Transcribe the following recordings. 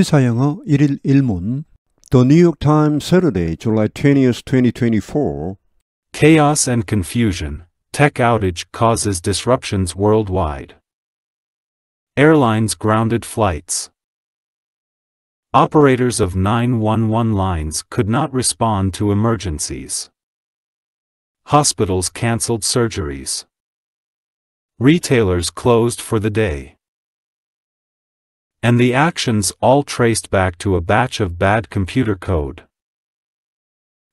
시사영어 1일 1문 The New York Times Saturday, July 20th, 2024 Chaos and confusion. Tech outage causes disruptions worldwide. Airlines grounded flights. Operators of 911 lines could not respond to emergencies. Hospitals canceled surgeries. Retailers closed for the day and the actions all traced back to a batch of bad computer code.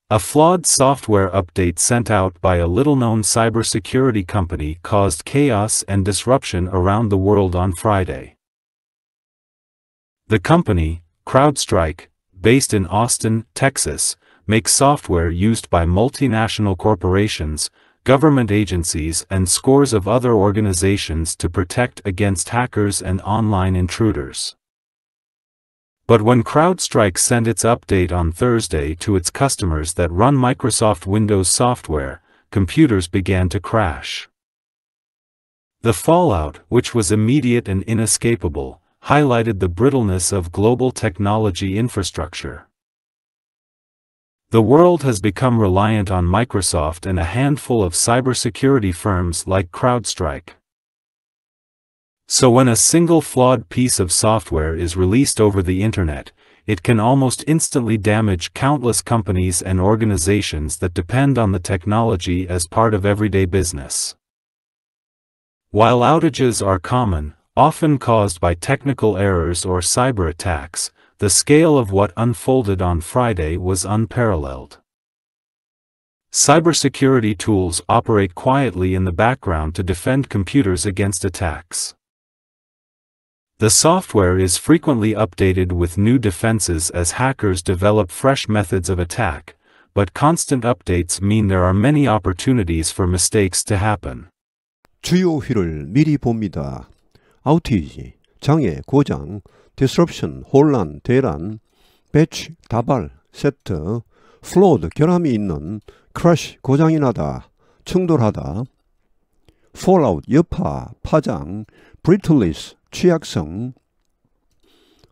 A flawed software update sent out by a little-known cybersecurity company caused chaos and disruption around the world on Friday. The company, CrowdStrike, based in Austin, Texas, make software used by multinational corporations, government agencies and scores of other organizations to protect against hackers and online intruders. But when CrowdStrike sent its update on Thursday to its customers that run Microsoft Windows software, computers began to crash. The fallout, which was immediate and inescapable, highlighted the brittleness of global technology infrastructure. The world has become reliant on Microsoft and a handful of cybersecurity firms like CrowdStrike. So when a single flawed piece of software is released over the internet, it can almost instantly damage countless companies and organizations that depend on the technology as part of everyday business. While outages are common, often caused by technical errors or cyber attacks, the scale of what unfolded on Friday was unparalleled. Cybersecurity tools operate quietly in the background to defend computers against attacks. The software is frequently updated with new defenses as hackers develop fresh methods of attack, but constant updates mean there are many opportunities for mistakes to happen. 주요 미리 봅니다. 아우티지, 장애, 고장, disruption, 혼란, 대란, 배치, 다발, 세트, flawed, 결함이 있는, crash, 고장이 나다, 충돌하다, fallout, 여파, 파장, brittleness, 취약성,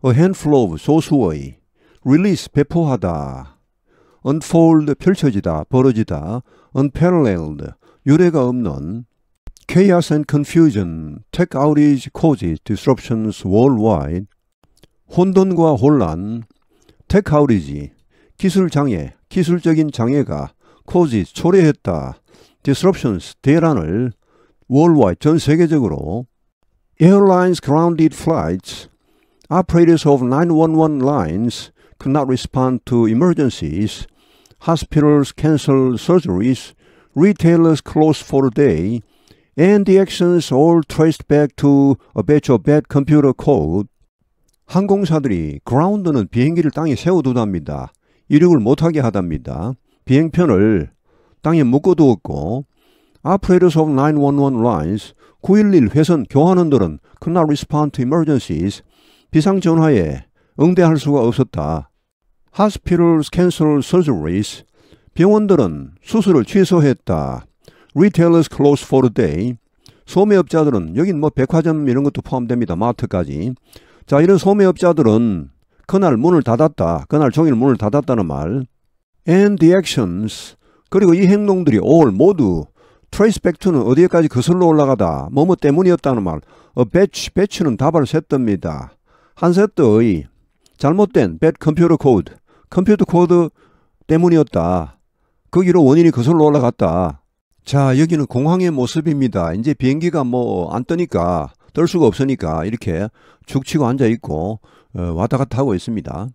a handful of, 소수의, release, 배포하다, unfold, 펼쳐지다, 벌어지다, unparalleled, 유례가 없는, chaos and confusion, tech outage causes disruptions worldwide, 혼돈과 혼란, 테크아웃이지, 기술장애, 기술적인 장애가 코지 초래했다. disruptions 대란을 worldwide 전 세계적으로 airlines grounded flights operators of 911 lines could not respond to emergencies hospitals canceled surgeries retailers closed for a day and the actions all traced back to a batch of bad computer code 항공사들이 그라운드는 비행기를 땅에 세워두답니다. 이륙을 못하게 하답니다. 비행편을 땅에 묶어두었고 Operators of 911 lines 911 회선 교환원들은 cannot respond to emergencies 비상전화에 응대할 수가 없었다. Hospitals cancel surgeries 병원들은 수술을 취소했다. Retailers close for the day 소매업자들은 여긴 뭐 백화점 이런 것도 포함됩니다. 마트까지 자, 이런 소매업자들은 그날 문을 닫았다. 그날 종일 문을 닫았다는 말. And the actions. 그리고 이 행동들이 all 모두 trace back to는 어디까지 거슬러 올라가다. 뭐 뭐 때문이었다는 말. A batch. batch는 다발 셋입니다. 한 세트의 잘못된 bad computer code. 컴퓨터 코드 때문이었다. 거기로 그 원인이 거슬러 올라갔다. 자, 여기는 공항의 모습입니다. 이제 비행기가 뭐 안 뜨니까 떨 수가 없으니까 이렇게 죽치고 앉아 있고 어, 왔다 갔다 하고 있습니다.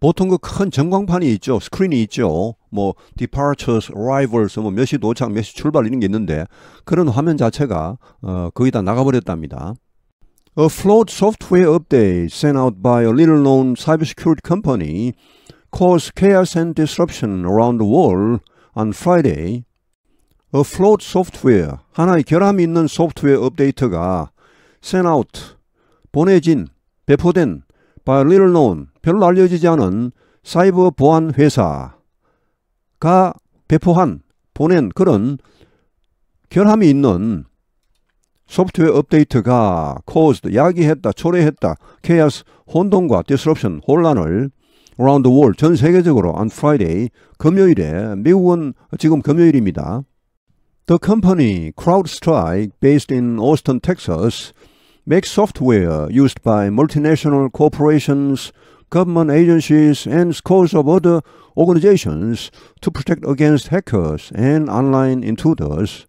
보통 그 큰 전광판이 있죠. 스크린이 있죠. 뭐 departures, arrivals, 뭐몇 시 도착, 몇 시 출발 이런 게 있는데 그런 화면 자체가 어, 거의 다 나가버렸답니다. A flawed software update sent out by a little-known cybersecurity company caused chaos and disruption around the world on Friday. A flawed software, 하나의 결함이 있는 소프트웨어 업데이트가 sent out, 보내진, 배포된, by little known, 별로 알려지지 않은 사이버 보안 회사가 배포한, 보낸 그런 결함이 있는 소프트웨어 업데이트가 caused, 야기했다, 초래했다, chaos, 혼돈과 disruption, 혼란을 around the world, 전 세계적으로 on Friday, 금요일에, 미국은 지금 금요일입니다. The company CrowdStrike, based in Austin, Texas, makes software used by multinational corporations, government agencies, and scores of other organizations to protect against hackers and online intruders.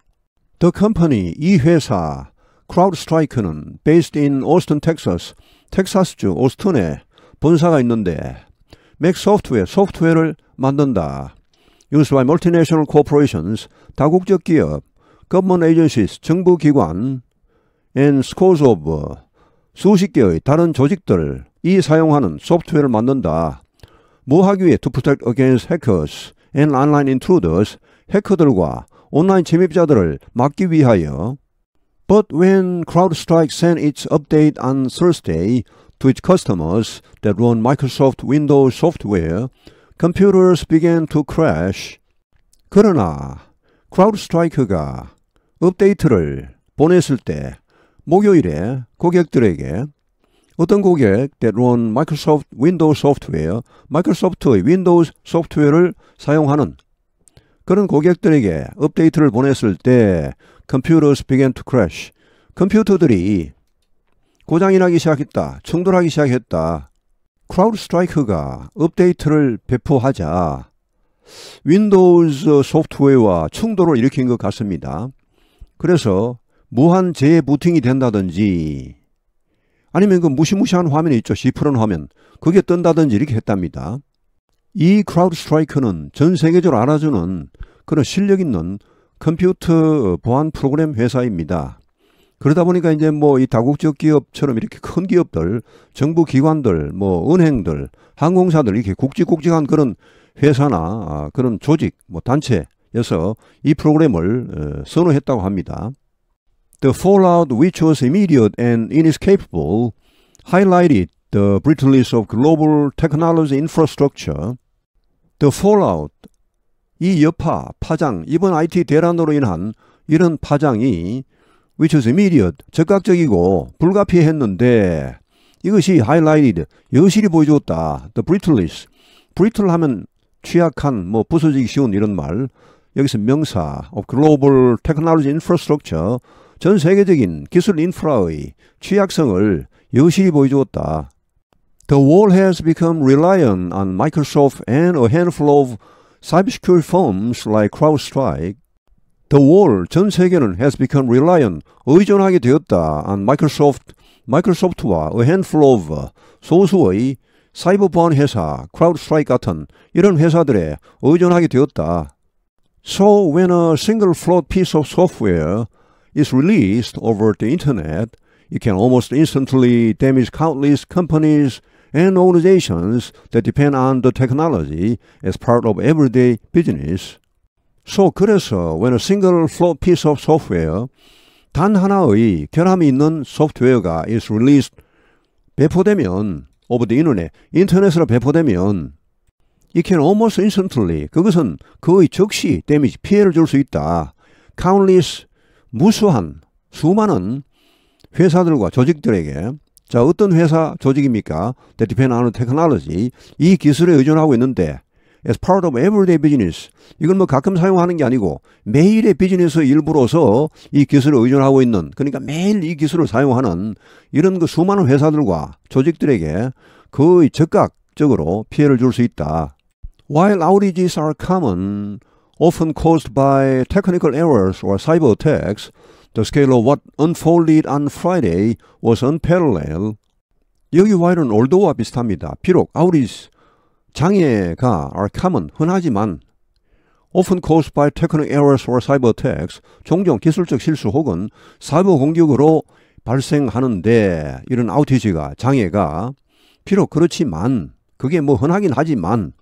The company 이 회사 CrowdStrike는 based in Austin, Texas, 텍사스주 오스턴에 본사가 있는데 맥 software 소프트웨어를 만든다. used by multinational corporations, 다국적 기업, government agencies, 정부기관, and scores of 수십 개의 다른 조직들이 사용하는 소프트웨어를 만든다. 뭐하기 위해 to protect against hackers and online intruders, 해커들과 온라인 침입자들을 막기 위하여 But when CrowdStrike sent its update on Thursday to its customers that run Microsoft Windows software, computers began to crash. 그러나 크라우드스트라이크가 업데이트를 보냈을 때 목요일에 고객들에게 어떤 고객 때론 마이크로소프트 윈도우 소프트웨어, 마이크로소프트의 윈도우 소프트웨어를 사용하는 그런 고객들에게 업데이트를 보냈을 때 computers began to crash. 컴퓨터들이 고장이 나기 시작했다. 충돌하기 시작했다. 크라우드 스트라이크가 업데이트를 배포하자 윈도우즈 소프트웨어와 충돌을 일으킨 것 같습니다. 그래서 무한 재부팅이 된다든지 아니면 그 무시무시한 화면이 있죠. 시푸른 화면. 그게 뜬다든지 이렇게 했답니다. 이 크라우드 스트라이크는 전 세계적으로 알아주는 그런 실력 있는 컴퓨터 보안 프로그램 회사입니다. 그러다 보니까 이제 뭐 이 다국적 기업처럼 이렇게 큰 기업들, 정부 기관들, 뭐 은행들, 항공사들 이렇게 굵직굵직한 그런 회사나 그런 조직, 뭐 단체에서 이 프로그램을 선호했다고 합니다. The fallout which was immediate and inescapable highlighted the brittleness of global technology infrastructure. The fallout 이 여파, 파장, 이번 IT 대란으로 인한 이런 파장이 which i s immediate, 즉각적이고 불가피했는데 이것이 highlighted, 여실히 보여줬다. The brittleness, brittle 하면 취약한, 뭐 부서지기 쉬운 이런 말. 여기서 명사, of global technology infrastructure, 전 세계적인 기술 인프라의 취약성을 여실히 보여주었다. The world has become reliant on Microsoft and a handful of cybersecurity firms like CrowdStrike The world, 전 세계는 has become reliant, 의존하게 되었다. on Microsoft, Microsoft와 a handful of 소수의 사이버보안 회사, CrowdStrike 같은 이런 회사들에 의존하게 되었다. So when a single flawed piece of software is released over the internet, it can almost instantly damage countless companies and organizations that depend on the technology as part of everyday business. So 그래서 when a single flow piece of software 단 하나의 결함이 있는 소프트웨어가 is released 배포되면 over the internet 인터넷으로 배포되면 it can almost instantly 그것은 거의 즉시 데미지 피해를 줄 수 있다. countless 무수한 수많은 회사들과 조직들에게 자 어떤 회사 조직입니까? They depend on technology 이 기술에 의존하고 있는데 as part of everyday business. 이건 뭐 가끔 사용하는 게 아니고 매일의 비즈니스 일부로서 이 기술을 의존하고 있는 그러니까 매일 이 기술을 사용하는 이런 그 수많은 회사들과 조직들에게 거의 즉각적으로 피해를 줄 수 있다. While outages are common, often caused by technical errors or cyber attacks, the scale of what unfolded on Friday was unparalleled. 여기 while은 although와 비슷합니다. 비록 outage 장애가 are common, 흔하지만 often caused by technical errors or cyber attacks, 종종 기술적 실수 혹은 사이버 공격으로 발생하는데 이런 아우티지가 장애가 비록 그렇지만 그게 뭐 흔하긴 하지만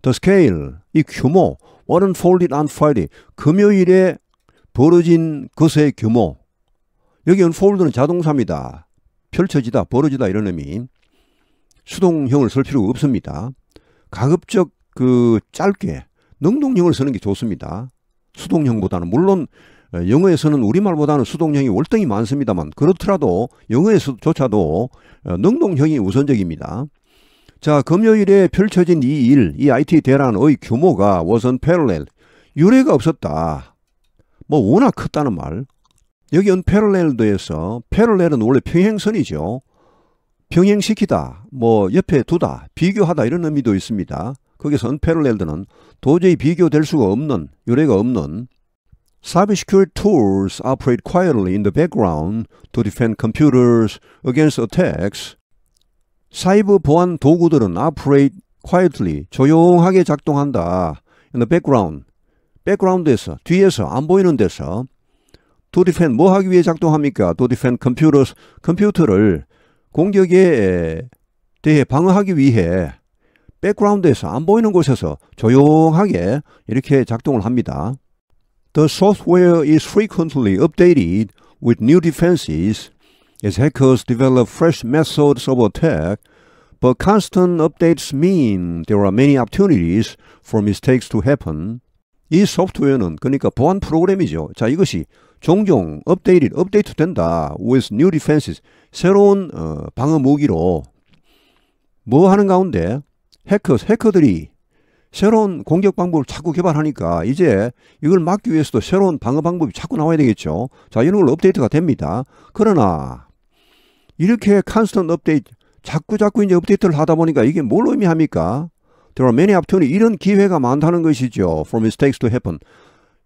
the scale 이 규모 what unfolded on Friday 금요일에 벌어진 것의 규모 여기 unfold는 자동사입니다. 펼쳐지다 벌어지다 이런 의미 수동형을 쓸 필요가 없습니다. 가급적 그 짧게 능동형을 쓰는 게 좋습니다. 수동형보다는 물론 영어에서는 우리말보다는 수동형이 월등히 많습니다만 그렇더라도 영어에서조차도 어, 능동형이 우선적입니다. 자 금요일에 펼쳐진 이 일, 이 IT 대란의 규모가 워선 패럴렐 유례가 없었다. 뭐 워낙 컸다는 말. 여기 언패럴렐드에서 패럴렐은 원래 평행선이죠. 병행시키다, 뭐 옆에 두다, 비교하다 이런 의미도 있습니다. 거기서 unparalleled는 도저히 비교될 수가 없는, 유례가 없는 Cybersecurity tools operate quietly in the background to defend computers against attacks. 사이버 보안 도구들은 operate quietly, 조용하게 작동한다. In the background, 백그라운드에서, 뒤에서, 안 보이는 데서 to defend, 뭐 하기 위해 작동합니까? to defend computers, 컴퓨터를 공격에 대해 방어하기 위해 백그라운드에서 안 보이는 곳에서 조용하게 이렇게 작동을 합니다. The software is frequently updated with new defenses as hackers develop fresh methods of attack, but constant updates mean there are many opportunities for mistakes to happen. 이 소프트웨어는 그러니까 보안 프로그램이죠. 자 이것이 종종 업데이트, 업데이트 된다 with new defenses. 새로운 어, 방어 무기로 뭐 하는 가운데 해커 해커들이 새로운 공격 방법을 자꾸 개발하니까 이제 이걸 막기 위해서도 새로운 방어 방법이 자꾸 나와야 되겠죠. 자 이런 걸 업데이트가 됩니다. 그러나 이렇게 컨스턴 업데이트 자꾸 자꾸 이제 업데이트를 하다 보니까 이게 뭘 의미합니까? There are many opportunities. 이런 기회가 많다는 것이죠. For mistakes to happen.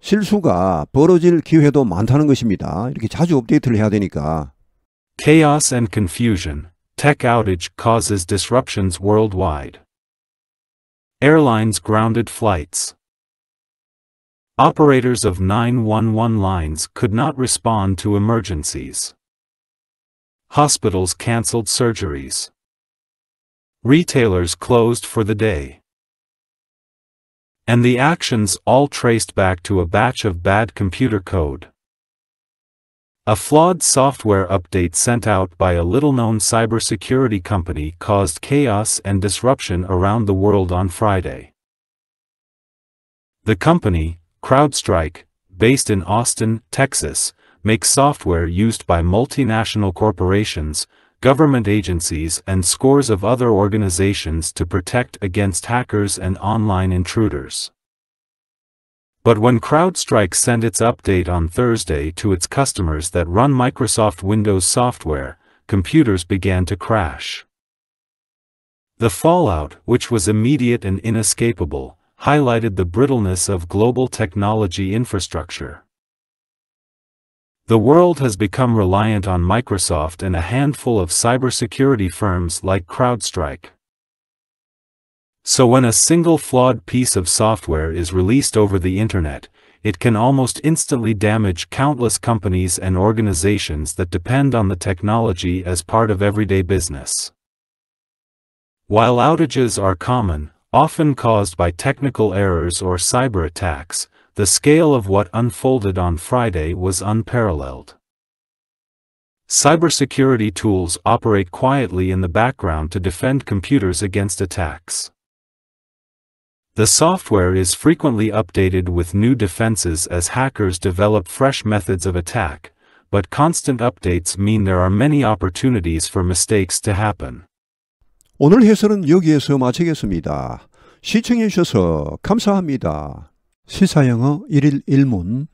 실수가 벌어질 기회도 많다는 것입니다. 이렇게 자주 업데이트를 해야 되니까. Chaos and confusion, tech outage causes disruptions worldwide. Airlines grounded flights. Operators of 911 lines could not respond to emergencies. Hospitals canceled surgeries. Retailers closed for the day. And the actions all traced back to a batch of bad computer code. A flawed software update sent out by a little-known cybersecurity company caused chaos and disruption around the world on Friday. The company, CrowdStrike, based in Austin, Texas, makes software used by multinational corporations, government agencies and scores of other organizations to protect against hackers and online intruders. But when CrowdStrike sent its update on Thursday to its customers that run Microsoft Windows software, computers began to crash. The fallout, which was immediate and inescapable, highlighted the brittleness of global technology infrastructure. The world has become reliant on Microsoft and a handful of cybersecurity firms like CrowdStrike. So when a single flawed piece of software is released over the internet, it can almost instantly damage countless companies and organizations that depend on the technology as part of everyday business. While outages are common, often caused by technical errors or cyber attacks, the scale of what unfolded on Friday was unparalleled. Cybersecurity tools operate quietly in the background to defend computers against attacks. The software is frequently updated with new defenses as hackers develop fresh methods of attack, but constant updates mean there are many opportunities for mistakes to happen. 오늘 해설은 여기에서 마치겠습니다. 시청해 주셔서 감사합니다. 시사영어 1일 1문